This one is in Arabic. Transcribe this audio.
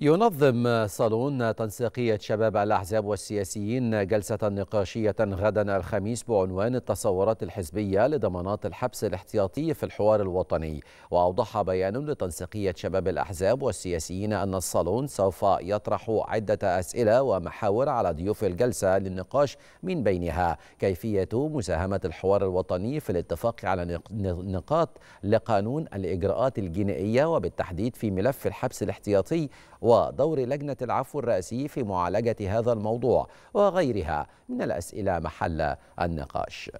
ينظم صالون تنسيقية شباب الأحزاب والسياسيين جلسة نقاشية غدا الخميس بعنوان التصورات الحزبية لضمانات الحبس الاحتياطي في الحوار الوطني وأوضح بيان لتنسيقية شباب الأحزاب والسياسيين أن الصالون سوف يطرح عدة أسئلة ومحاور على ضيوف الجلسة للنقاش من بينها كيفية مساهمة الحوار الوطني في الاتفاق على نقاط لقانون الإجراءات الجنائية وبالتحديد في ملف الحبس الاحتياطي ودور لجنة العفو الرئاسي في معالجة هذا الموضوع وغيرها من الأسئلة محل النقاش